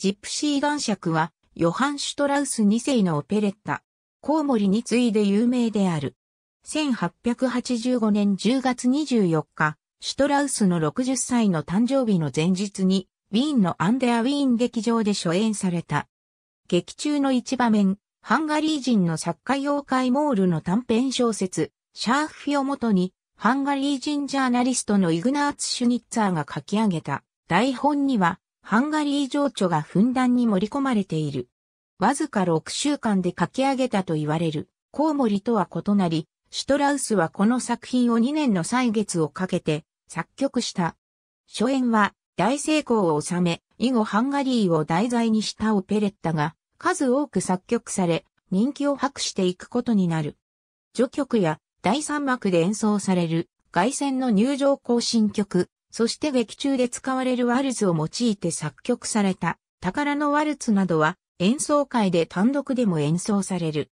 ジプシー岩爵は、ヨハン・シュトラウス2世のオペレッタ、コウモリに次いで有名である。1885年10月24日、シュトラウスの60歳の誕生日の前日に、ウィーンのアンデアウィーン劇場で初演された。劇中の一場面、ハンガリー人の作家妖怪モールの短編小説、シャーフィをもとに、ハンガリー人ジャーナリストのイグナーツ・シュニッツァーが書き上げた。台本には、ハンガリー情緒がふんだんに盛り込まれている。わずか6週間で書き上げたと言われる、コウモリとは異なり、シュトラウスはこの作品を2年の歳月をかけて作曲した。初演は大成功を収め、以後ハンガリーを題材にしたオペレッタが数多く作曲され、人気を博していくことになる。序曲や第3幕で演奏される外線の入場行進曲、そして劇中で使われるワルツを用いて作曲された宝のワルツなどは演奏会で単独でも演奏される。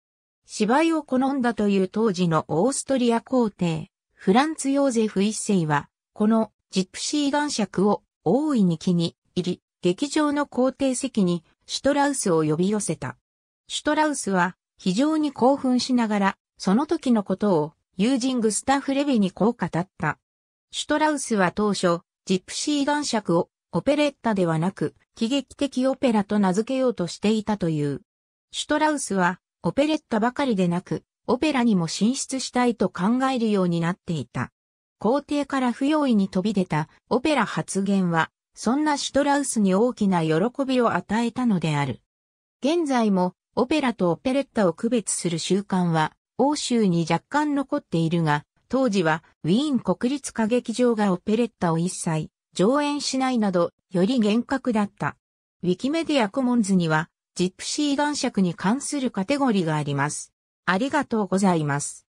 芝居を好んだという当時のオーストリア皇帝、フランツ・ヨーゼフ一世は、このジプシー男爵を大いに気に入り、劇場の皇帝席にシュトラウスを呼び寄せた。シュトラウスは非常に興奮しながら、その時のことを友人グスタフ・レビにこう語った。シュトラウスは当初、ジプシー男爵をオペレッタではなく、喜劇的オペラと名付けようとしていたという。シュトラウスは、オペレッタばかりでなく、オペラにも進出したいと考えるようになっていた。皇帝から不用意に飛び出たオペラ発言は、そんなシュトラウスに大きな喜びを与えたのである。現在も、オペラとオペレッタを区別する習慣は、欧州に若干残っているが、当時はウィーン国立歌劇場がオペレッタを一切上演しないなど、より厳格だった。ウィキメディアコモンズには、ジプシー男爵に関するカテゴリーがあります。ありがとうございます。